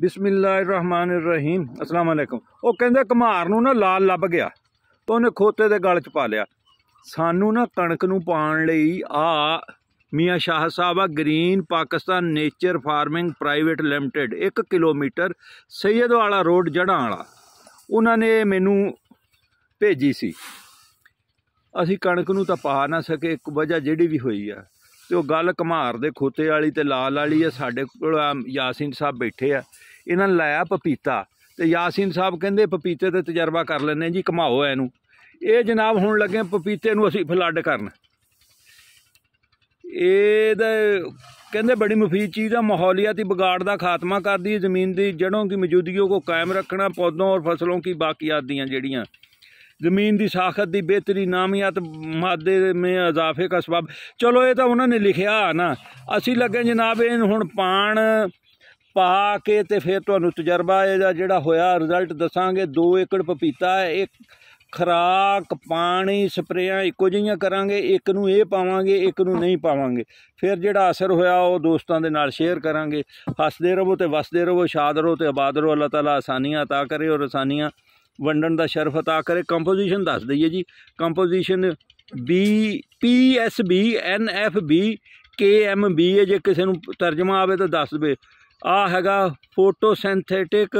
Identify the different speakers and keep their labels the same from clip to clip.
Speaker 1: ਬਿਸਮਿਲ੍ਲਾਹਿਰਰਹਿਮਾਨਿਰਰਹੀਮ ਅਸਲਾਮ ਅਲੈਕਮ ਉਹ ਕਹਿੰਦੇ ਕੁਮਾਰ ਨੂੰ ਨਾ ਲਾਲ ਲੱਭ ਗਿਆ ਤਾਂ ਉਹਨੇ ਖੋਤੇ ਦੇ ਗਲ 'ਚ ਪਾ ਲਿਆ ਸਾਨੂੰ ਨਾ ਕਣਕ ਨੂੰ ਪਾਣ ਲਈ ਆ ਮੀਆਂ ਸ਼ਾਹ ਸਾਹਿਬ ਆ green Pakistan nature farming private limited 1 kilometre Syedwala road ਜੜਾਂ ਵਾਲਾ ਉਹਨਾਂ ਨੇ ਮੈਨੂੰ ਭੇਜੀ ਸੀ ਅਸੀਂ ਕਣਕ ਨੂੰ ਤਾਂ ਪਾ ਨਾ ਸਕੇ ਇੱਕ ਵਜ੍ਹਾ ਜਿਹੜੀ ਵੀ ਹੋਈ ਆ ਤੇ ਉਹ ਗੱਲ ਕੁਮਾਰ ਦੇ ਖੋਤੇ ਵਾਲੀ ਤੇ ਲਾਲ ਵਾਲੀ ਆ ਸਾਡੇ ਕੋਲ ਯਾਸੀਨ ਸਾਹਿਬ ਬੈਠੇ ਆ ਇਹਨਾਂ ਨੇ ਲਾਇਆ ਪਪੀਤਾ ਤੇ ਯਾਸੀਨ ਸਾਹਿਬ ਕਹਿੰਦੇ ਪਪੀਤੇ ਤੇ ਤਜਰਬਾ ਕਰ ਲੈਣੇ ਜੀ ਕਮਾਓ ਇਹਨੂੰ ਇਹ ਜਨਾਬ ਹੁਣ ਲੱਗੇ ਪਪੀਤੇ ਨੂੰ ਅਸੀਂ ਫਲੱਡ ਕਰਨ ਦਾ ਕਹਿੰਦੇ ਬੜੀ ਮੁਫੀਦ ਚੀਜ਼ ਆ ਮਾਹੌਲੀਅਤੀ ਵਿਗਾੜ ਦਾ ਖਾਤਮਾ ਕਰਦੀ ਹੈ ਜ਼ਮੀਨ ਦੀ ਜੜੋਂ ਦੀ ਮੌਜੂਦਗੀ ਕੋ ਕਾਇਮ ਰੱਖਣਾ ਪੌਦੋਂ ਔਰ ਫਸਲੋਂ ਕੀ ਬਾਕੀਆਤ ਦੀਆਂ ਜਿਹੜੀਆਂ ਜ਼ਮੀਨ ਦੀ ਸਾਖਤ ਦੀ ਬਿਹਤਰੀ ਨਾਮੀਅਤ ਮਾਦੇ ਮੇ ਅਜ਼ਾਫੇ ਦਾ ਸਬਬ ਚਲੋ ਇਹ ਤਾਂ ਉਹਨਾਂ ਨੇ ਲਿਖਿਆ ਨਾ ਅਸੀਂ ਲੱਗੇ ਜਨਾਬ ਇਹ ਹੁਣ ਪਾਣ ਪਾ ਕੇ ਤੇ ਫਿਰ ਤੁਹਾਨੂੰ ਤਜਰਬਾ ਇਹਦਾ ਜਿਹੜਾ ਹੋਇਆ ਰਿਜ਼ਲਟ ਦੱਸਾਂਗੇ 2 ਏਕੜ ਪਪੀਤਾ ਹੈ ਇੱਕ ਖਰਾਕ ਪਾਣੀ ਸਪਰੇਆਂ ਇੱਕੋ ਜਿਹੀਆਂ ਕਰਾਂਗੇ ਇੱਕ ਨੂੰ ਇਹ ਪਾਵਾਂਗੇ ਇੱਕ ਨੂੰ ਨਹੀਂ ਪਾਵਾਂਗੇ ਫਿਰ ਜਿਹੜਾ ਅਸਰ ਹੋਇਆ ਉਹ ਦੋਸਤਾਂ ਦੇ ਨਾਲ ਸ਼ੇਅਰ ਕਰਾਂਗੇ ਹੱਸਦੇ ਰਹੋ ਤੇ ਵਸਦੇ ਰਹੋ ਸ਼ਾਦ ਰਹੋ ਤੇ ਆਬਾਦ ਰਹੋ ਅੱਲਾਹ ਤਾਲਾ ਆਸਾਨੀਆਂ عطا ਕਰੇ ਔਰ ਆਸਾਨੀਆਂ ਵੰਡਣ ਦਾ ਸ਼ਰਫ عطا ਕਰੇ ਕੰਪੋਜੀਸ਼ਨ ਦੱਸ ਦਈਏ ਜੀ composition B P S B N F B K M B ਇਹ ਜੇ ਕਿਸੇ ਨੂੰ ਤਰਜਮਾ ਆਵੇ ਤਾਂ ਦੱਸ ਦੇ ਆ ਹੈਗਾ photosynthetic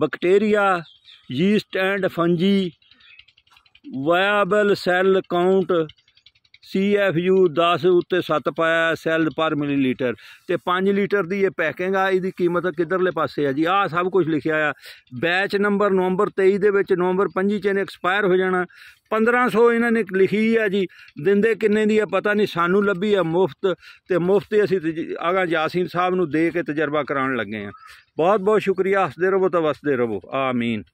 Speaker 1: bacteria yeast and fungi viable cell count CFU 10 ਉੱਤੇ 7 ਪਾਇਆ ਸੈਲਡ ਪਰ ਮਿਲੀਲੀਟਰ ਤੇ 5 ਲੀਟਰ ਦੀ ਇਹ ਪੈਕਿੰਗ ਆ ਇਹਦੀ ਕੀਮਤ ਕਿਧਰਲੇ ਪਾਸੇ ਆ ਜੀ ਆਹ ਸਭ ਕੁਝ ਲਿਖਿਆ ਆ ਬੈਚ ਨੰਬਰ ਨਵੰਬਰ 23 ਦੇ ਵਿੱਚ ਨਵੰਬਰ 25 ਚ ਇਹਨੇ ਐਕਸਪਾਇਰ ਹੋ ਜਾਣਾ 1500 ਇਹਨਾਂ ਨੇ ਲਿਖੀ ਆ ਜੀ ਦਿੰਦੇ ਕਿੰਨੇ ਦੀ ਆ ਪਤਾ ਨਹੀਂ ਸਾਨੂੰ ਲੱਭੀ ਆ ਮੁਫਤ ਤੇ ਮੁਫਤ ਅਸੀਂ ਆਗਾ ਯਾਸੀਨ ਸਾਹਿਬ ਨੂੰ ਦੇ ਕੇ ਤਜਰਬਾ ਕਰਾਉਣ ਲੱਗੇ ਆ ਬਹੁਤ ਬਹੁਤ ਸ਼ੁਕਰੀਆ ਹੱਸਦੇ ਰਹੋ ਤਵਸਦੇ ਰਹੋ ਆਮੀਨ